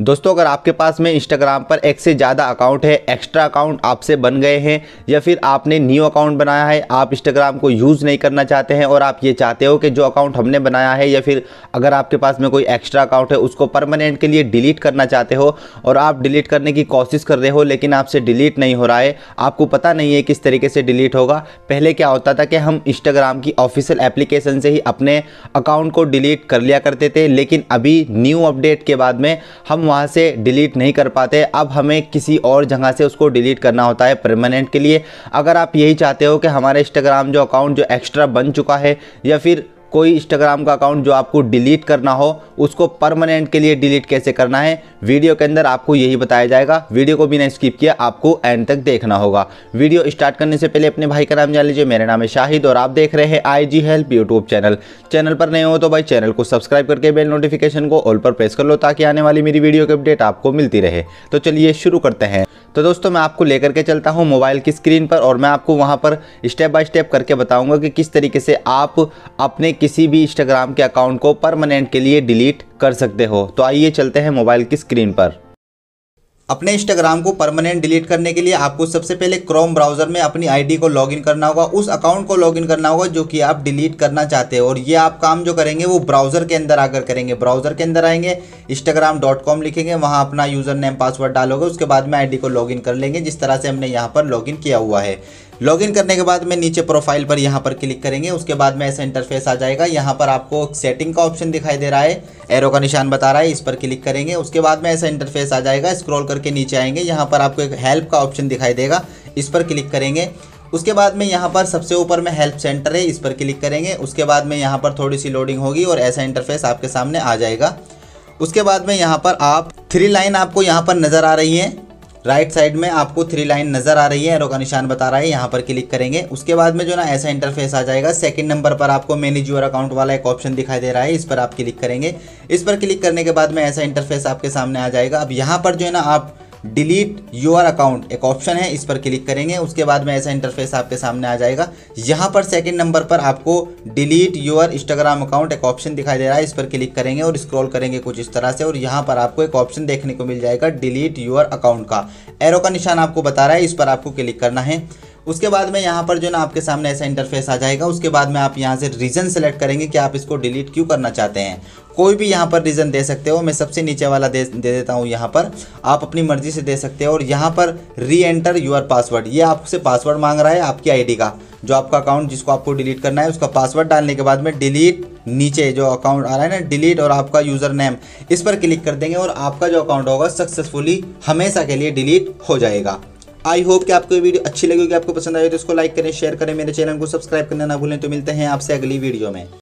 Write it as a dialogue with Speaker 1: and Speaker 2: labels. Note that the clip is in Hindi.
Speaker 1: दोस्तों अगर आपके पास में इंस्टाग्राम पर एक से ज़्यादा अकाउंट है एक्स्ट्रा अकाउंट आपसे बन गए हैं या फिर आपने न्यू अकाउंट बनाया है आप इंस्टाग्राम को यूज़ नहीं करना चाहते हैं और आप ये चाहते हो कि जो अकाउंट हमने बनाया है या फिर अगर आपके पास में कोई एक्स्ट्रा अकाउंट है उसको परमानेंट के लिए डिलीट करना चाहते हो और आप डिलीट करने की कोशिश कर रहे हो लेकिन आपसे डिलीट नहीं हो रहा है आपको पता नहीं है किस तरीके से डिलीट होगा पहले क्या होता था कि हम इंस्टाग्राम की ऑफिशियल एप्लीकेशन से ही अपने अकाउंट को डिलीट कर लिया करते थे लेकिन अभी न्यू अपडेट के बाद में हम हम वहाँ से डिलीट नहीं कर पाते अब हमें किसी और जगह से उसको डिलीट करना होता है परमानेंट के लिए अगर आप यही चाहते हो कि हमारा इंस्टाग्राम जो अकाउंट जो एक्स्ट्रा बन चुका है या फिर कोई इंस्टाग्राम का अकाउंट जो आपको डिलीट करना हो उसको परमानेंट के लिए डिलीट कैसे करना है वीडियो के अंदर आपको यही बताया जाएगा वीडियो को बिना स्किप किया आपको एंड तक देखना होगा वीडियो स्टार्ट करने से पहले अपने भाई का नाम जान लीजिए मेरा नाम है शाहिद और आप देख रहे हैं I G help YouTube channel channel पर नए हो तो भाई चैनल को सब्सक्राइब करके बेल नोटिफिकेशन को ऑल पर प्रेस कर लो ताकि आने वाली मेरी वीडियो की अपडेट आपको मिलती रहे तो चलिए शुरू करते हैं तो दोस्तों मैं आपको लेकर के चलता हूँ मोबाइल की स्क्रीन पर और मैं आपको वहाँ पर स्टेप बाय स्टेप करके बताऊँगा कि किस तरीके से आप अपने किसी भी इंस्टाग्राम के अकाउंट को परमानेंट के लिए डिलीट कर सकते हो तो आइए चलते हैं मोबाइल की स्क्रीन पर अपने इंस्टाग्राम को परमानेंट डिलीट करने के लिए आपको सबसे पहले क्रोम ब्राउज़र में अपनी आईडी को लॉगिन करना होगा उस अकाउंट को लॉगिन करना होगा जो कि आप डिलीट करना चाहते हो और ये आप काम जो करेंगे वो ब्राउज़र के अंदर आकर करेंगे ब्राउज़र के अंदर आएंगे इंस्टाग्राम डॉट कॉम लिखेंगे वहाँ अपना यूज़र नेम पासवर्ड डालोगे उसके बाद में आई को लॉग कर लेंगे जिस तरह से हमने यहाँ पर लॉग किया हुआ है लॉगिन करने के बाद में नीचे प्रोफाइल पर यहाँ पर क्लिक करेंगे उसके बाद में ऐसा इंटरफेस आ जाएगा यहाँ पर आपको सेटिंग का ऑप्शन दिखाई दे रहा है एरो का निशान बता रहा है इस पर क्लिक करेंगे उसके बाद में ऐसा इंटरफेस आ जाएगा स्क्रॉल करके नीचे आएंगे यहाँ पर आपको एक हेल्प का ऑप्शन दिखाई देगा इस पर क्लिक करेंगे उसके बाद में यहाँ पर सबसे ऊपर में हेल्प सेंटर है इस पर क्लिक करेंगे उसके बाद में यहाँ पर थोड़ी सी लोडिंग होगी और ऐसा इंटरफेस आपके सामने आ जाएगा उसके बाद में यहाँ पर आप थ्री लाइन आपको यहाँ पर नज़र आ रही हैं राइट साइड में आपको थ्री लाइन नज़र आ रही है एरो का निशान बता रहा है यहाँ पर क्लिक करेंगे उसके बाद में जो ना ऐसा इंटरफेस आ जाएगा सेकंड नंबर पर आपको मैनेज योर अकाउंट वाला एक ऑप्शन दिखाई दे रहा है इस पर आप क्लिक करेंगे इस पर क्लिक करने के बाद में ऐसा इंटरफेस आपके सामने आ जाएगा अब यहाँ पर जो है ना आप डिलीट योर अकाउंट एक ऑप्शन है इस पर क्लिक करेंगे उसके बाद में ऐसा इंटरफेस आपके सामने आ जाएगा यहाँ पर सेकेंड नंबर पर आपको डिलीट योर इंस्टाग्राम अकाउंट एक ऑप्शन दिखाई दे रहा है इस पर क्लिक करेंगे और स्क्रॉल करेंगे कुछ इस तरह से और यहाँ पर आपको एक ऑप्शन देखने को मिल जाएगा डिलीट योर अकाउंट का एरो का निशान आपको बता रहा है इस पर आपको क्लिक करना है उसके बाद में यहाँ पर जो ना आपके सामने ऐसा इंटरफेस आ जाएगा उसके बाद में आप यहाँ से रीज़न सेलेक्ट करेंगे कि आप इसको डिलीट क्यों करना चाहते हैं कोई भी यहाँ पर रीज़न दे सकते हो मैं सबसे नीचे वाला दे दे देता हूँ यहाँ पर आप अपनी मर्ज़ी से दे सकते हो और यहाँ पर री एंटर यूर पासवर्ड ये आपसे पासवर्ड मांग रहा है आपकी आईडी का जो आपका अकाउंट जिसको आपको डिलीट करना है उसका पासवर्ड डालने के बाद में डिलीट नीचे जो अकाउंट आ रहा है ना डिलीट और आपका यूज़र नेम इस पर क्लिक कर देंगे और आपका जो अकाउंट होगा सक्सेसफुली हमेशा के लिए डिलीट हो जाएगा आई होप कि आपको ये वीडियो अच्छी लगी होगी आपको पसंद आई तो इसको लाइक करें शेयर करें मेरे चैनल को सब्सक्राइब करना ना भूलें तो मिलते हैं आपसे अगली वीडियो में